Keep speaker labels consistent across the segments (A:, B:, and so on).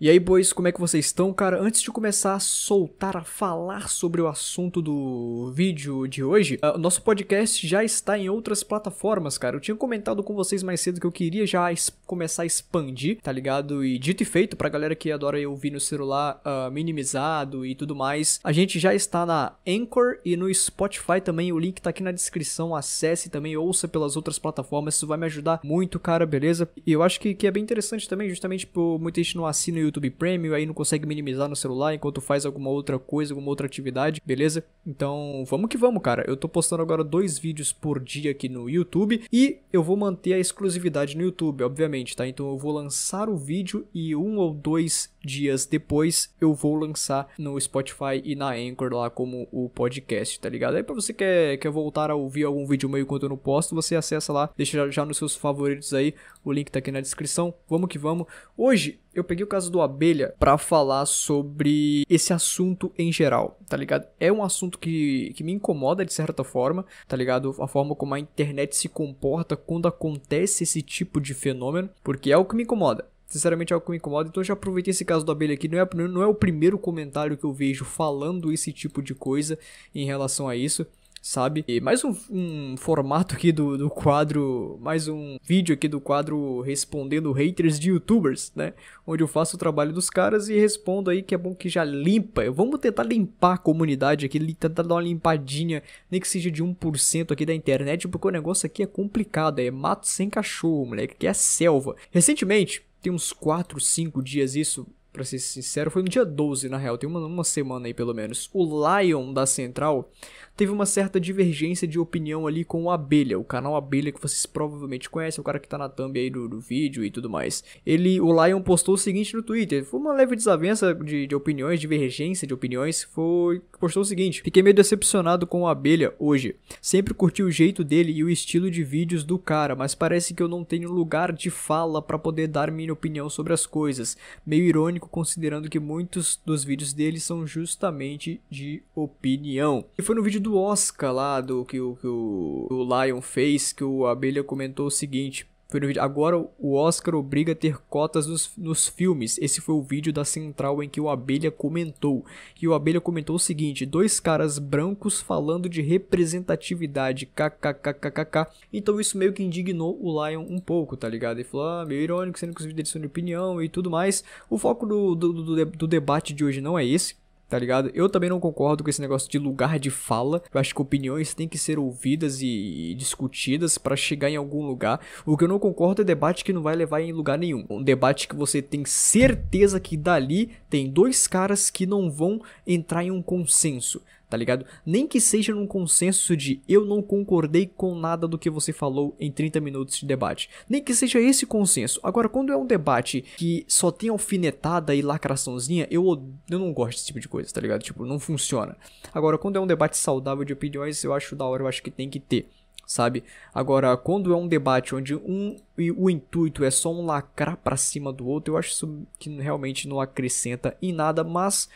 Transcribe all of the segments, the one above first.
A: E aí, boys, como é que vocês estão? Cara, antes de começar a soltar, a falar sobre o assunto do vídeo de hoje, ah, nosso podcast já está em outras plataformas, cara. Eu tinha comentado com vocês mais cedo que eu queria já começar a expandir, tá ligado? E dito e feito, pra galera que adora eu ouvir no celular uh, minimizado e tudo mais, a gente já está na Anchor e no Spotify também. O link tá aqui na descrição, acesse também, ouça pelas outras plataformas. Isso vai me ajudar muito, cara, beleza? E eu acho que, que é bem interessante também, justamente por muita gente não assina o YouTube Premium, aí não consegue minimizar no celular enquanto faz alguma outra coisa, alguma outra atividade, beleza? Então, vamos que vamos, cara. Eu tô postando agora dois vídeos por dia aqui no YouTube e eu vou manter a exclusividade no YouTube, obviamente, tá? Então eu vou lançar o vídeo e um ou dois dias depois eu vou lançar no Spotify e na Anchor lá como o podcast, tá ligado? Aí pra você que quer, é, quer é voltar a ouvir algum vídeo meio enquanto eu não posto, você acessa lá, deixa já nos seus favoritos aí, o link tá aqui na descrição. Vamos que vamos. Hoje eu peguei o caso do Abelha para falar sobre esse assunto em geral, tá ligado? É um assunto que, que me incomoda de certa forma, tá ligado? A forma como a internet se comporta quando acontece esse tipo de fenômeno, porque é o que me incomoda Sinceramente é algo que me incomoda, então já aproveitei esse caso do abelha aqui. Não é, não é o primeiro comentário que eu vejo falando esse tipo de coisa em relação a isso sabe? E mais um, um, formato aqui do, do quadro, mais um vídeo aqui do quadro respondendo haters de youtubers, né? Onde eu faço o trabalho dos caras e respondo aí que é bom que já limpa. Vamos tentar limpar a comunidade aqui, tentar dar uma limpadinha, nem que seja de 1% aqui da internet, porque o negócio aqui é complicado, é mato sem cachorro, moleque, que é selva. Recentemente, tem uns 4, 5 dias isso, pra ser sincero, foi no dia 12, na real, tem uma, uma semana aí pelo menos. O Lion da Central teve uma certa divergência de opinião ali com o Abelha, o canal Abelha que vocês provavelmente conhecem, o cara que tá na thumb aí do, do vídeo e tudo mais. Ele, o Lion postou o seguinte no Twitter, foi uma leve desavença de, de opiniões, divergência de opiniões, foi postou o seguinte, fiquei meio decepcionado com o Abelha hoje, sempre curti o jeito dele e o estilo de vídeos do cara, mas parece que eu não tenho lugar de fala para poder dar minha opinião sobre as coisas, meio irônico considerando que muitos dos vídeos dele são justamente de opinião. E foi no vídeo do do Oscar lá, do que, o, que o, Lion fez, que o Abelha comentou o seguinte. Foi no vídeo. Agora o Oscar obriga a ter cotas nos, nos filmes. Esse foi o vídeo da central em que o Abelha comentou. E o Abelha comentou o seguinte: dois caras brancos falando de representatividade. KKKKKK. Então isso meio que indignou o Lion um pouco, tá ligado? Ele falou: ah, meio irônico, sendo que os vídeos deles são de opinião e tudo mais. O foco do, do, do, do debate de hoje não é esse tá ligado? Eu também não concordo com esse negócio de lugar de fala. Eu acho que opiniões têm que ser ouvidas e discutidas para chegar em algum lugar. O que eu não concordo é debate que não vai levar em lugar nenhum. Um debate que você tem certeza que dali tem dois caras que não vão entrar em um consenso tá ligado? Nem que seja num consenso de eu não concordei com nada do que você falou em 30 minutos de debate. Nem que seja esse consenso. Agora, quando é um debate que só tem alfinetada e lacraçãozinha, eu, eu não gosto desse tipo de coisa, tá ligado? Tipo, não funciona. Agora, quando é um debate saudável de opiniões, eu acho da hora, eu acho que tem que ter sabe? Agora, quando é um debate onde um o intuito é só um lacrar para cima do outro, eu acho isso que realmente não acrescenta em nada, mas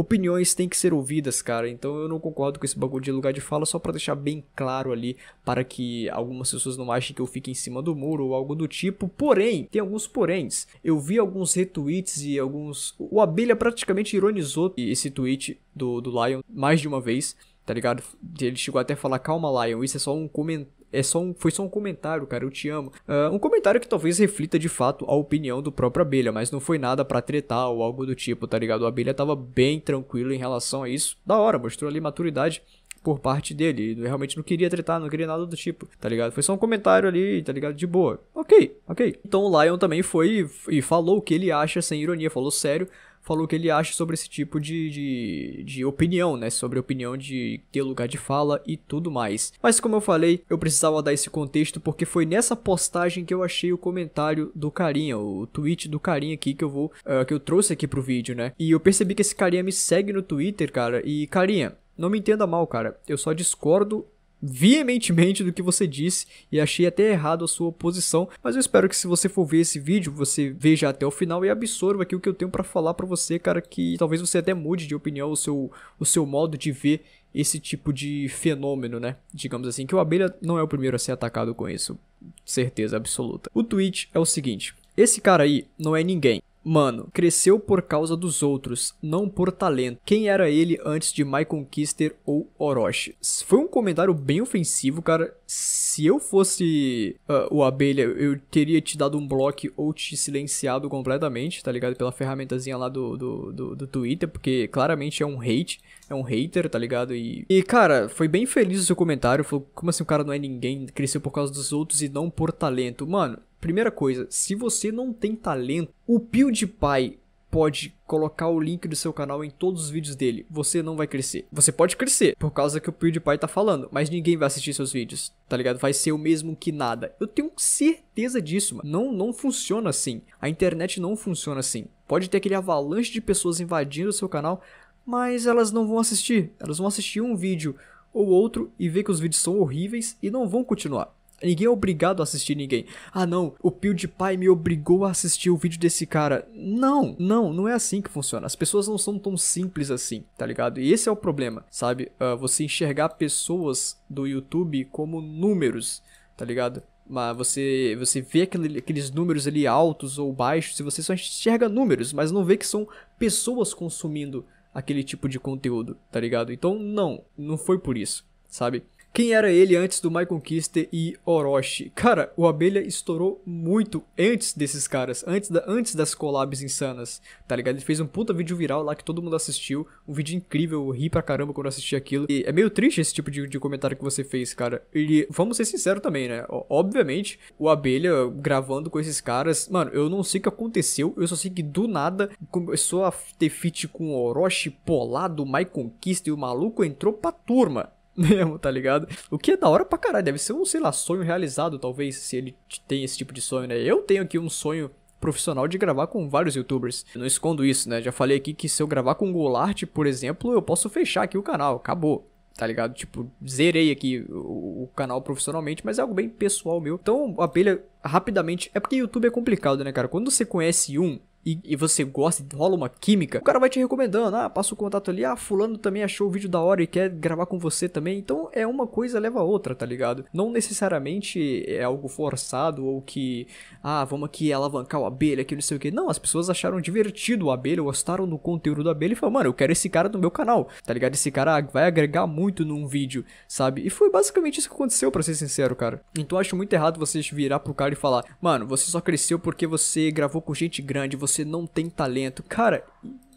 A: opiniões têm que ser ouvidas, cara. Então eu não concordo com esse bagulho de lugar de fala, só para deixar bem claro ali, para que algumas pessoas não achem que eu fique em cima do muro ou algo do tipo. Porém, tem alguns poréns. Eu vi alguns retweets e alguns. O Abelha praticamente ironizou esse tweet do, do Lion mais de uma vez tá ligado? Ele chegou até a falar, calma, Lion, isso é só um comentário é só um, foi só um comentário, cara, eu te amo. Uh, um comentário que talvez reflita de fato a opinião do próprio Abelha, mas não foi nada para tretar ou algo do tipo, tá ligado? O Abelha tava bem tranquilo em relação a isso. Da hora, mostrou ali maturidade por parte dele. Ele realmente não queria tretar, não queria nada do tipo, tá ligado? Foi só um comentário ali, tá ligado? De boa. Ok, ok. Então o Lion também foi e falou o que ele acha, sem ironia, falou sério falou o que ele acha sobre esse tipo de, de, de opinião, né? Sobre a opinião de ter lugar de fala e tudo mais. Mas como eu falei, eu precisava dar esse contexto porque foi nessa postagem que eu achei o comentário do carinha, o tweet do carinha aqui que eu vou, uh, que eu trouxe aqui pro vídeo, né? E eu percebi que esse carinha me segue no Twitter, cara. E carinha, não me entenda mal, cara. Eu só discordo veementemente do que você disse e achei até errado a sua posição, mas eu espero que se você for ver esse vídeo, você veja até o final e absorva aqui o que eu tenho para falar para você, cara, que talvez você até mude de opinião o seu, o seu modo de ver esse tipo de fenômeno, né? Digamos assim, que o abelha não é o primeiro a ser atacado com isso, certeza absoluta. O tweet é o seguinte: esse cara aí não é ninguém. Mano, cresceu por causa dos outros, não por talento. Quem era ele antes de Michael Kister ou Orochi? Foi um comentário bem ofensivo, cara. Se eu fosse uh, o Abelha, eu teria te dado um bloco ou te silenciado completamente, tá ligado? Pela ferramentazinha lá do, do, do, do Twitter, porque claramente é um hate, é um hater, tá ligado? E, e cara, foi bem feliz o seu comentário. Falou, como assim o cara não é ninguém? Cresceu por causa dos outros e não por talento. Mano, Primeira coisa, se você não tem talento, o PewDiePie pode colocar o link do seu canal em todos os vídeos dele, você não vai crescer. Você pode crescer, por causa que o PewDiePie tá falando, mas ninguém vai assistir seus vídeos, tá ligado? Vai ser o mesmo que nada. Eu tenho certeza disso, mano. Não, não funciona assim. A internet não funciona assim. Pode ter aquele avalanche de pessoas invadindo o seu canal, mas elas não vão assistir. Elas vão assistir um vídeo ou outro e ver que os vídeos são horríveis e não vão continuar. Ninguém é obrigado a assistir ninguém. Ah, não, o PewDiePie me obrigou a assistir o vídeo desse cara. Não, não, não é assim que funciona. As pessoas não são tão simples assim, tá ligado? E esse é o problema, sabe? Uh, você enxergar pessoas do YouTube como números, tá ligado? mas você, você vê aquele, aqueles números ali altos ou baixos, e você só enxerga números, mas não vê que são pessoas consumindo aquele tipo de conteúdo, tá ligado? Então, não, não foi por isso, sabe? Quem era ele antes do My Conquista e Orochi? Cara, o Abelha estourou muito antes desses caras, antes, da, antes das collabs insanas, tá ligado? Ele fez um puta vídeo viral lá que todo mundo assistiu, um vídeo incrível, eu ri pra caramba quando assisti aquilo. E é meio triste esse tipo de, de comentário que você fez, cara. E vamos ser sinceros também, né? Obviamente, o Abelha gravando com esses caras, mano, eu não sei o que aconteceu, eu só sei que do nada começou a ter feat com Orochi, Polado, My Conquista e o maluco entrou pra turma. mesmo, tá ligado? O que é da hora pra caralho, deve ser um, sei lá, sonho realizado, talvez, se ele tem esse tipo de sonho, né? Eu tenho aqui um sonho profissional de gravar com vários youtubers. Eu não escondo isso, né? Já falei aqui que se eu gravar com o Goulart, por exemplo, eu posso fechar aqui o canal, acabou. Tá ligado? Tipo, zerei aqui o, o canal profissionalmente, mas é algo bem pessoal meu. Então, a abelha rapidamente. É porque YouTube é complicado, né, cara? Quando você conhece um, e, e, você gosta, rola uma química, o cara vai te recomendando, ah, passa o contato ali, ah, fulano também achou o vídeo da hora e quer gravar com você também. Então é uma coisa leva a outra, tá ligado? Não necessariamente é algo forçado ou que, ah, vamos aqui alavancar o abelha, que não sei o que. Não, as pessoas acharam divertido o abelha, gostaram do conteúdo do abelha e falaram, mano, eu quero esse cara no meu canal, tá ligado? Esse cara vai agregar muito num vídeo, sabe? E foi basicamente isso que aconteceu, para ser sincero, cara. Então acho muito errado vocês virar pro cara e falar, mano, você só cresceu porque você gravou com gente grande, você você não tem talento. Cara,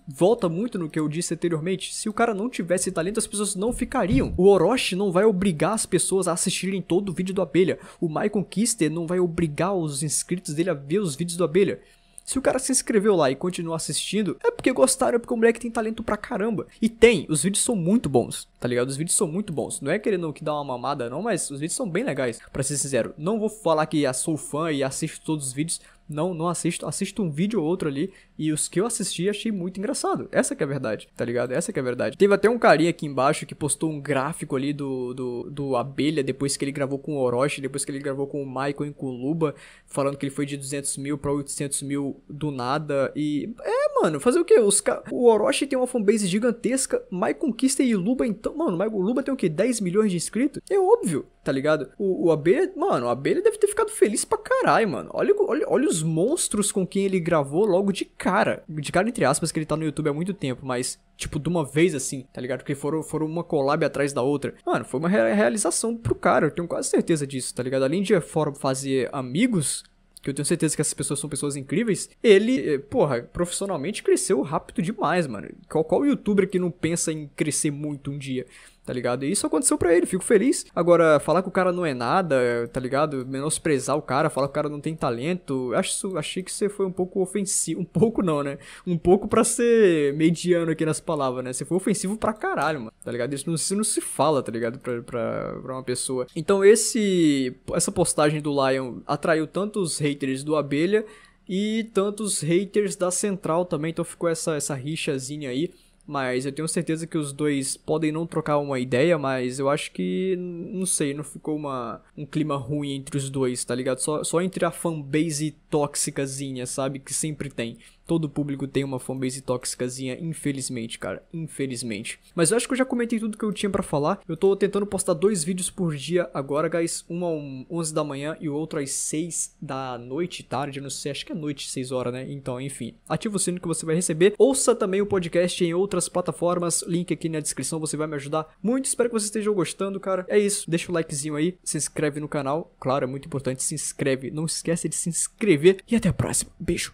A: volta muito no que eu disse anteriormente. Se o cara não tivesse talento, as pessoas não ficariam. O Orochi não vai obrigar as pessoas a assistirem todo o vídeo do Abelha. O Michael Kister não vai obrigar os inscritos dele a ver os vídeos do Abelha. Se o cara se inscreveu lá e continua assistindo, é porque gostaram, é porque o moleque tem talento pra caramba. E tem, os vídeos são muito bons, tá ligado? Os vídeos são muito bons. Não é querendo que dá uma mamada, não, mas os vídeos são bem legais, pra ser sincero. Não vou falar que sou fã e assisto todos os vídeos, não não assisto, assisto um vídeo ou outro ali e os que eu assisti achei muito engraçado. Essa que é a verdade, tá ligado? Essa que é a verdade. Teve até um carinha aqui embaixo que postou um gráfico ali do, do, do Abelha, depois que ele gravou com o Orochi, depois que ele gravou com o Michael e com o luba falando que ele foi de 200 mil pra 800 mil do nada e... É Mano, fazer o quê? Os ca... O Orochi tem uma fanbase gigantesca, Mai Conquista e Luba, então. Mano, Mai... o Luba tem o quê? 10 milhões de inscritos? É óbvio, tá ligado? O, o Abelha, mano, o Abelha deve ter ficado feliz pra caralho, mano. Olha, olha, olha os monstros com quem ele gravou logo de cara. De cara, entre aspas, que ele tá no YouTube há muito tempo, mas, tipo, de uma vez assim, tá ligado? Porque foram, foram uma collab atrás da outra. Mano, foi uma re realização pro cara, eu tenho quase certeza disso, tá ligado? Além de eh, fazer amigos, que eu tenho certeza que essas pessoas são pessoas incríveis, ele, eh, porra, profissionalmente cresceu rápido demais, mano. Qual, qual youtuber que não pensa em crescer muito um dia? tá ligado? E isso aconteceu para ele, fico feliz. Agora, falar que o cara não é nada, tá ligado? Menosprezar o cara, falar que o cara não tem talento, acho, achei que você foi um pouco ofensivo, um pouco não, né? Um pouco para ser mediano aqui nas palavras, né? Você foi ofensivo pra caralho, mano, tá ligado? Isso não, isso não se fala, tá ligado? Pra, pra, pra uma pessoa. Então, esse essa postagem do Lion atraiu tantos haters do Abelha e tantos haters da Central também, então ficou essa, essa rixazinha aí. Mas eu tenho certeza que os dois podem não trocar uma ideia, mas eu acho que, não sei, não ficou uma, um clima ruim entre os dois, tá ligado? Só, só entre a fanbase tóxicazinha, sabe? Que sempre tem. Todo público tem uma fanbase tóxicazinha, infelizmente, cara. Infelizmente. Mas eu acho que eu já comentei tudo que eu tinha para falar. Eu tô tentando postar dois vídeos por dia agora, guys. Um às 11 da manhã e o outro às 6 da noite, tarde. Não sei, acho que é noite, 6 horas, né? Então, enfim. Ativa o sininho que você vai receber. Ouça também o podcast em outras plataformas. Link aqui na descrição. Você vai me ajudar muito. Espero que vocês estejam gostando, cara. É isso. Deixa o likezinho aí. Se inscreve no canal. Claro, é muito importante. Se inscreve. Não esquece de se inscrever. E até a próxima. Beijo.